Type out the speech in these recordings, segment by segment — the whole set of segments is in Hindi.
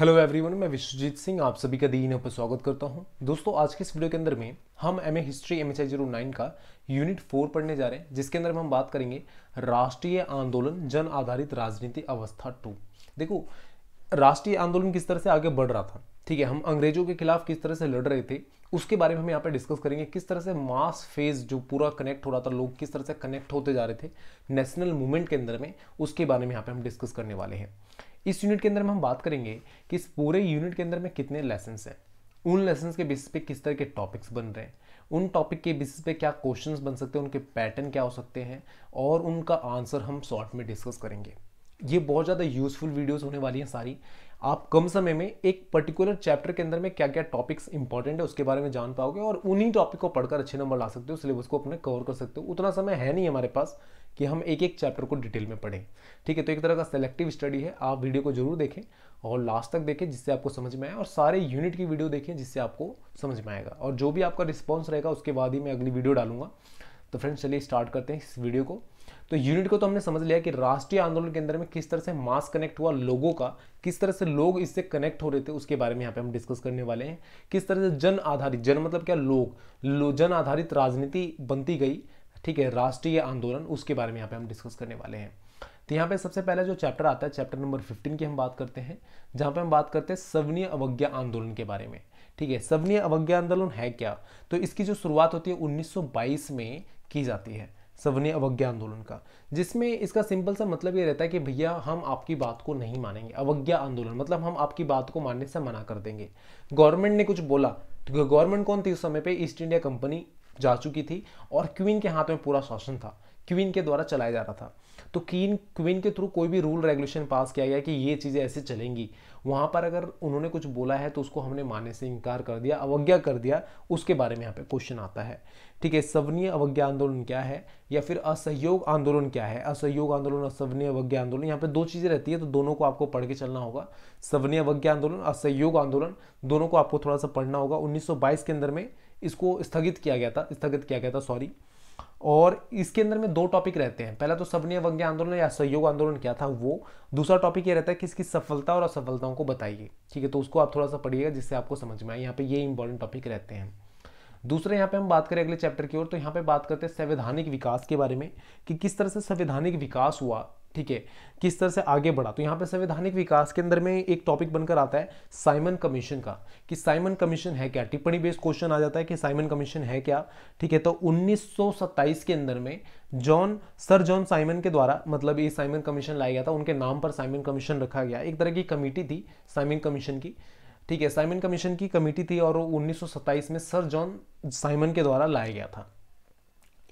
हेलो एवरीवन मैं विश्वजीत सिंह आप सभी का दीन पर स्वागत करता हूं दोस्तों आज के इस वीडियो के अंदर में हम M A history M H I zero nine का यूनिट फोर पढ़ने जा रहे हैं जिसके अंदर हम बात करेंगे राष्ट्रीय आंदोलन जन आधारित राजनीति अवस्था टू देखो राष्ट्रीय आंदोलन किस तरह से आगे बढ़ रहा था ठीक है हम अंग्रेजों के खिलाफ किस तरह से लड़ रहे थे उसके बारे में हम यहाँ पे डिस्कस करेंगे किस तरह से मास फेज जो पूरा कनेक्ट हो रहा था लोग किस तरह से कनेक्ट होते जा रहे थे नेशनल मूवमेंट के अंदर में उसके बारे में यहाँ पे हम डिस्कस करने वाले हैं इस यूनिट के अंदर में हम बात करेंगे कि इस पूरे यूनिट के अंदर में कितने लेसन्स हैं उन लेसन्स के बेसिस पे किस तरह के टॉपिक्स बन रहे हैं उन टॉपिक के बेसिस पे क्या क्वेश्चंस बन सकते हैं उनके पैटर्न क्या हो सकते हैं और उनका आंसर हम शॉर्ट में डिस्कस करेंगे ये बहुत ज़्यादा यूजफुल वीडियोस होने वाली हैं सारी आप कम समय में एक पर्टिकुलर चैप्टर के अंदर में क्या क्या टॉपिक्स इंपॉर्टेंट है उसके बारे में जान पाओगे और उन्हीं टॉपिक को पढ़कर अच्छे नंबर ला सकते हो सिलेबस को अपने कवर कर सकते हो उतना समय है नहीं हमारे पास कि हम एक एक चैप्टर को डिटेल में पढ़ें ठीक है तो एक तरह का सेलेक्टिव स्टडी है आप वीडियो को जरूर देखें और लास्ट तक देखें जिससे आपको समझ में आए और सारे यूनिट की वीडियो देखें जिससे आपको समझ में आएगा और जो भी आपका रिस्पॉन्स रहेगा उसके बाद ही मैं अगली वीडियो डालूंगा तो फ्रेंड्स चलिए स्टार्ट करते हैं इस वीडियो को तो यूनिट को तो हमने समझ लिया कि राष्ट्रीय आंदोलन के अंदर में किस तरह से मास कनेक्ट हुआ लोगों का किस तरह से लोग इससे कनेक्ट हो रहे थे उसके बारे में यहाँ पे हम डिस्कस करने वाले हैं किस तरह से जन आधारित जन मतलब क्या लोग लो, जन आधारित राजनीति बनती गई ठीक है राष्ट्रीय आंदोलन उसके बारे में यहाँ पे हम डिस्कस करने वाले हैं तो यहाँ पे सबसे पहले जो चैप्टर आता है चैप्टर नंबर 15 की हम बात करते हैं जहाँ पे हम बात करते हैं सवनीय अवज्ञा आंदोलन के बारे में ठीक है सवनीय अवज्ञा आंदोलन है क्या तो इसकी जो शुरुआत होती है 1922 में की जाती है सवनीय अवज्ञा आंदोलन का जिसमें इसका सिंपल सा मतलब ये रहता है कि भैया हम आपकी बात को नहीं मानेंगे अवज्ञा आंदोलन मतलब हम आपकी बात को मानने से मना कर देंगे गवर्नमेंट ने कुछ बोला तो गवर्नमेंट कौन थी उस समय पे ईस्ट इंडिया कंपनी जा चुकी थी और क्वीन के हाथ में पूरा शासन था क्वीन के द्वारा चलाया जा रहा था तो क्वीन क्वीन के थ्रू कोई भी रूल रेगुलेशन पास किया गया कि ये चीज़ें ऐसे चलेंगी वहाँ पर अगर उन्होंने कुछ बोला है तो उसको हमने मानने से इनकार कर दिया अवज्ञा कर दिया उसके बारे में यहाँ पे क्वेश्चन आता है ठीक है सवनीय अवज्ञा आंदोलन क्या है या फिर असहयोग आंदोलन क्या है असहयोग आंदोलन असवनीय अवज्ञा आंदोलन यहाँ पे दो चीज़ें रहती है तो दोनों को आपको पढ़ के चलना होगा सवनीय अवज्ञा आंदोलन असहयोग आंदोलन दोनों को आपको थोड़ा सा पढ़ना होगा उन्नीस के अंदर में इसको स्थगित किया गया था स्थगित किया गया था सॉरी और इसके अंदर में दो टॉपिक रहते हैं पहला तो सवनीय वज्ञा आंदोलन या सहयोग आंदोलन क्या था वो दूसरा टॉपिक ये रहता है कि इसकी सफलता और असफलताओं को बताइए ठीक है तो उसको आप थोड़ा सा पढ़िएगा जिससे आपको समझ में आए यहाँ पे ये इंपॉर्टेंट टॉपिक रहते हैं दूसरे यहाँ पे हम बात करें अगले चैप्टर की ओर तो यहाँ पे बात करते हैं संवैधानिक विकास के बारे में कि किस तरह से संवैधानिक विकास हुआ ठीक है किस तरह से आगे बढ़ा तो यहाँ पे संवैधानिक विकास के अंदर में एक टॉपिक बनकर आता है साइमन कमीशन का कि साइमन कमीशन है क्या टिप्पणी बेस्ड क्वेश्चन आ जाता है कि साइमन कमीशन है क्या ठीक है तो 1927 के अंदर में जॉन सर जॉन साइमन के द्वारा मतलब ये साइमन कमीशन लाया गया था उनके नाम पर साइमन कमीशन रखा गया एक तरह की कमेटी थी साइमन कमीशन की ठीक है साइमन कमीशन की कमेटी थी और वो 1927 में सर जॉन साइमन के द्वारा लाया गया था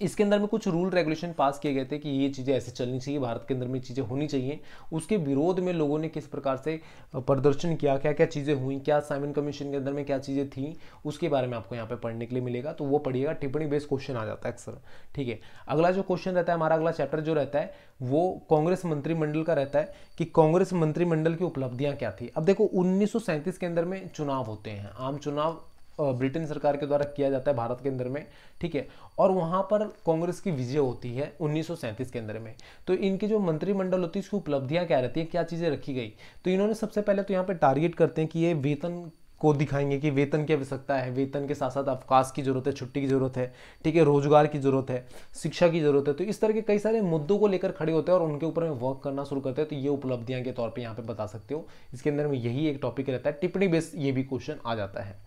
इसके अंदर में कुछ रूल रेगुलेशन पास किए गए थे कि ये चीज़ें ऐसे चलनी चाहिए भारत के अंदर में चीज़ें होनी चाहिए उसके विरोध में लोगों ने किस प्रकार से प्रदर्शन किया क्या क्या चीज़ें हुई क्या साइमन कमीशन के अंदर में क्या चीज़ें थी उसके बारे में आपको यहाँ पर पढ़ने के लिए मिलेगा तो वो पढ़िएगा टिप्पणी बेस्ड क्वेश्चन आ जाता है अक्सर ठीक है अगला जो क्वेश्चन रहता है हमारा अगला चैप्टर जो रहता है वो कांग्रेस मंत्रिमंडल का रहता है कि कांग्रेस मंत्रिमंडल की उपलब्धियाँ क्या थी अब देखो उन्नीस के अंदर में चुनाव होते हैं आम चुनाव ब्रिटेन सरकार के द्वारा किया जाता है भारत के अंदर में ठीक है और वहाँ पर कांग्रेस की विजय होती है उन्नीस के अंदर में तो इनकी जो मंत्रिमंडल होती है उसकी उपलब्धियाँ क्या रहती हैं क्या चीज़ें रखी गई तो इन्होंने सबसे पहले तो यहाँ पर टारगेट करते हैं कि ये वेतन को दिखाएंगे कि वेतन की आवश्यकता है वेतन के साथ साथ अवकाश की जरूरत है छुट्टी की जरूरत है ठीक है रोजगार की जरूरत है शिक्षा की जरूरत है तो इस तरह के कई सारे मुद्दों को लेकर खड़े होते हैं और उनके ऊपर में वर्क करना शुरू करते हैं तो ये उपलब्धियां के तौर पर यहाँ पे बता सकते हो इसके अंदर में यही एक टॉपिक रहता है टिप्पणी बेस ये भी क्वेश्चन आ जाता है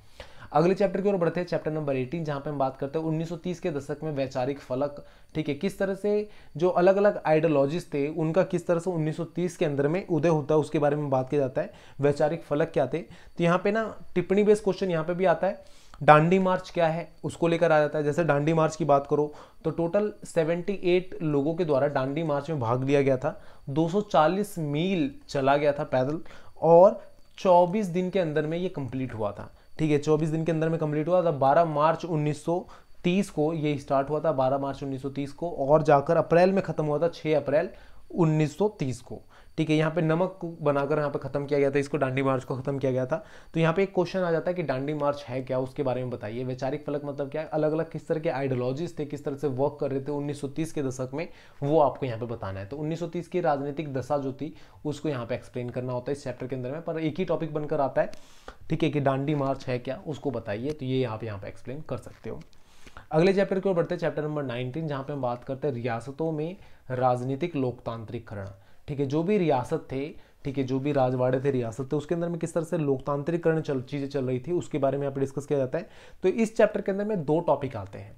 अगले चैप्टर की ओर बढ़ते हैं चैप्टर नंबर 18 जहां पे हम बात करते हैं 1930 के दशक में वैचारिक फलक ठीक है किस तरह से जो अलग अलग आइडियोलॉजीज थे उनका किस तरह से 1930 के अंदर में उदय होता है उसके बारे में बात किया जाता है वैचारिक फलक क्या थे तो यहाँ पे ना टिप्पणी बेस्ड क्वेश्चन यहाँ पे भी आता है डांडी मार्च क्या है उसको लेकर आ जाता है जैसे डांडी मार्च की बात करो तो टोटल 78 लोगों के द्वारा डांडी मार्च में भाग लिया गया था 240 मील चला गया था पैदल और चौबीस दिन के अंदर में ये कंप्लीट हुआ था ठीक है चौबीस दिन के अंदर में कंप्लीट हुआ था बारह मार्च 1930 को ये स्टार्ट हुआ था 12 मार्च 1930 को और जाकर अप्रैल में ख़त्म हुआ था 6 अप्रैल 1930 को ठीक है यहाँ पे नमक बनाकर यहाँ पे खत्म किया गया था इसको डांडी मार्च को खत्म किया गया था तो यहाँ पे एक क्वेश्चन आ जाता है कि डांडी मार्च है क्या उसके बारे में बताइए वैचारिक फलक मतलब क्या है अलग अलग किस तरह के आइडियोलॉजीज थे किस तरह से वर्क कर रहे थे 1930 के दशक में वो आपको यहाँ पे बताना है तो उन्नीस की राजनीतिक दशा जो थी उसको यहाँ पे एक्सप्लेन करना होता है इस चैप्टर के अंदर में पर एक ही टॉपिक बनकर आता है ठीक है कि डांडी मार्च है क्या उसको बताइए तो ये आप यहाँ पे एक्सप्लेन कर सकते हो अगले चैप्टर की ओर बढ़ते हैं चैप्टर नंबर नाइनटीन जहाँ पे हम बात करते हैं रियासतों में राजनीतिक लोकतांत्रिकरण ठीक है जो भी रियासत थे ठीक है जो भी राजवाड़े थे रियासत थे उसके अंदर में किस तरह से लोकतांत्रिकरण चल चीज़ें चल रही थी उसके बारे में यहाँ पर डिस्कस किया जाता है तो इस चैप्टर के अंदर में दो टॉपिक आते हैं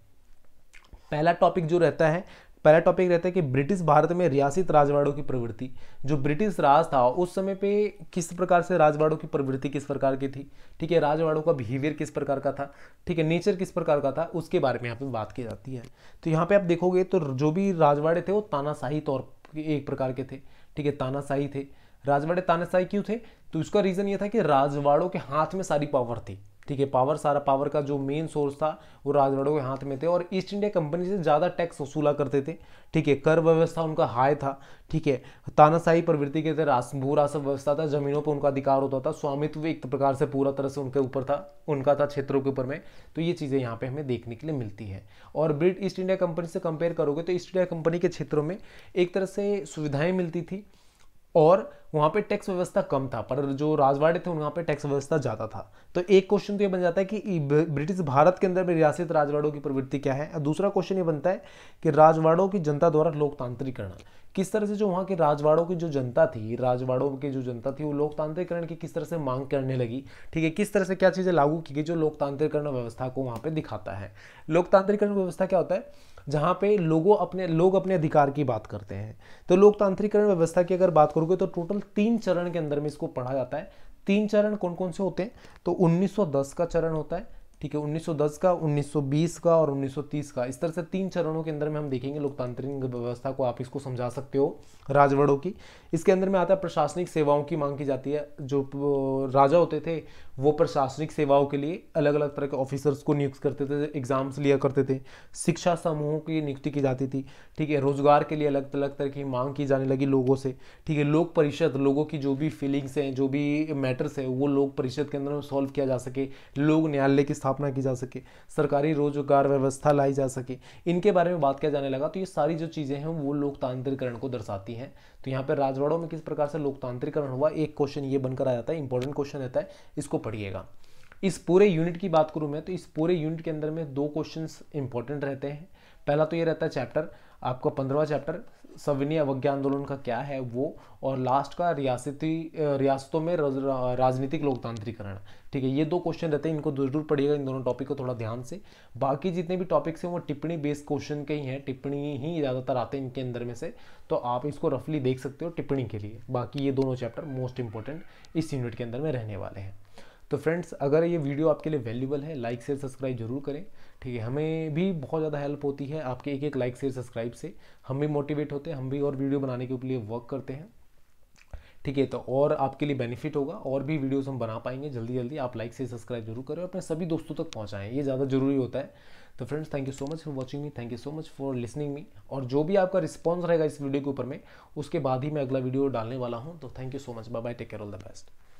पहला टॉपिक जो रहता है पहला टॉपिक रहता है कि ब्रिटिश भारत में रियासित राजवाड़ों की प्रवृत्ति जो ब्रिटिश राज था उस समय पे किस प्रकार से राजवाड़ों की प्रवृत्ति किस प्रकार की थी ठीक है राजवाड़ों का बिहेवियर किस प्रकार का था ठीक है नेचर किस प्रकार का था उसके बारे में यहाँ पे बात की जाती है तो यहाँ पे आप देखोगे तो जो भी राजवाड़े थे वो तानाशाही तौर एक प्रकार के थे ठीक है तानाशाही थे राजवाड़े तानाशाही क्यों थे तो इसका रीज़न ये था कि राजवाड़ों के हाथ में सारी पावर थी ठीक है पावर सारा पावर का जो मेन सोर्स था वो राजवाड़ों के हाथ में थे और ईस्ट इंडिया कंपनी से ज़्यादा टैक्स वसूला करते थे ठीक है कर व्यवस्था उनका हाई था ठीक है तानाशाही प्रवृत्ति के थे रास भू रासव व्यवस्था था जमीनों पर उनका अधिकार होता था स्वामित्व एक प्रकार से पूरा तरह से उनके ऊपर था उनका था क्षेत्रों के ऊपर में तो ये चीज़ें यहाँ पर हमें देखने के लिए मिलती है और ब्रिट ईस्ट इंडिया कंपनी से कंपेयर करोगे तो ईस्ट इंडिया कंपनी के क्षेत्रों में एक तरह से सुविधाएँ मिलती थी और वहाँ पे टैक्स व्यवस्था कम था पर जो राजवाड़े थे वहाँ पे टैक्स व्यवस्था ज़्यादा था तो एक क्वेश्चन तो ये बन जाता है कि ब्रिटिश भारत के अंदर में रियासत राजवाड़ों की प्रवृत्ति क्या है और दूसरा क्वेश्चन ये बनता है कि राजवाड़ों की जनता द्वारा लोकतांत्रिकरण किस तरह से जो वहाँ के राजवाड़ों की जो जनता थी राजवाड़ों की जो जनता थी वो लोकतांत्रिकरण की किस तरह से मांग करने लगी ठीक है किस तरह से क्या चीज़ें लागू की गई जो लोकतांत्रिकरण व्यवस्था को वहाँ पर दिखाता है लोकतांत्रिकरण व्यवस्था क्या होता है जहाँ पे लोगों अपने लोग अपने अधिकार की बात करते हैं तो लोकतांत्रिकरण व्यवस्था की अगर बात करोगे तो टोटल तीन चरण के अंदर में इसको पढ़ा जाता है तीन चरण कौन कौन से होते हैं तो 1910 का चरण होता है ठीक है 1910 का 1920 का और 1930 का इस तरह से तीन चरणों के अंदर में हम देखेंगे लोकतांत्रिक व्यवस्था को आप इसको समझा सकते हो राजवड़ों की इसके अंदर में आता है प्रशासनिक सेवाओं की मांग की जाती है जो राजा होते थे वो प्रशासनिक सेवाओं के लिए अलग अलग तरह के ऑफिसर्स को नियुक्त करते थे एग्जाम्स लिया करते थे शिक्षा समूहों की नियुक्ति की जाती थी ठीक है रोजगार के लिए अलग अलग तरह की मांग की जाने लगी लोगों से ठीक है लोक परिषद लोगों की जो भी फीलिंग्स हैं जो भी मैटर्स हैं वो लोक परिषद के अंदर में सॉल्व किया जा सके लोक न्यायालय की स्थापना की जा सके सरकारी रोजगार व्यवस्था लाई जा सके इनके बारे में बात किया जाने लगा तो ये सारी जो चीज़ें हैं वो लोकतांत्रिकरण को दर्शाती जाती है तो यहाँ पर राजवाड़ों में किस प्रकार से लोकतांत्रिकरण हुआ एक क्वेश्चन ये बनकर आ जाता है इंपॉर्टेंट क्वेश्चन रहता है इसको पढ़िएगा इस पूरे यूनिट की बात करूँ मैं तो इस पूरे यूनिट के अंदर में दो क्वेश्चन इंपॉर्टेंट रहते हैं पहला तो ये रहता है चैप्टर आपका पंद्रवा चैप्टर सविनय अवज्ञा आंदोलन का क्या है वो और लास्ट का रियासती रियासतों में राजनीतिक लोकतांत्रिकरण ठीक है ये दो क्वेश्चन रहते हैं इनको जरूर पढ़िएगा इन दोनों टॉपिक को थोड़ा ध्यान से बाकी जितने भी टॉपिक्स हैं वो टिप्पणी बेस्ड क्वेश्चन के ही हैं टिप्पणी ही ज़्यादातर आते हैं इनके अंदर में से तो आप इसको रफली देख सकते हो टिप्पणी के लिए बाकी ये दोनों चैप्टर मोस्ट इंपॉर्टेंट इस यूनिट के अंदर में रहने वाले हैं तो फ्रेंड्स अगर ये वीडियो आपके लिए वैल्यूबल है लाइक शेयर सब्सक्राइब जरूर करें ठीक है हमें भी बहुत ज़्यादा हेल्प होती है आपके एक एक लाइक शेयर सब्सक्राइब से हम भी मोटिवेट होते हैं हम भी और वीडियो बनाने के लिए वर्क करते हैं ठीक है तो और आपके लिए बेनिफिट होगा और भी वीडियोस हम बना पाएंगे जल्दी जल्दी आप लाइक से सब्सक्राइब जरूर करें और अपने सभी दोस्तों तक पहुंचाएं ये ज़्यादा जरूरी होता है तो friends thank you so much for watching me thank you so much for listening me और जो भी आपका रिस्पॉन्स रहेगा इस वीडियो के ऊपर में उसके बाद ही मैं अगला वीडियो डालने वाला हूँ तो thank you so much bye bye take care all the best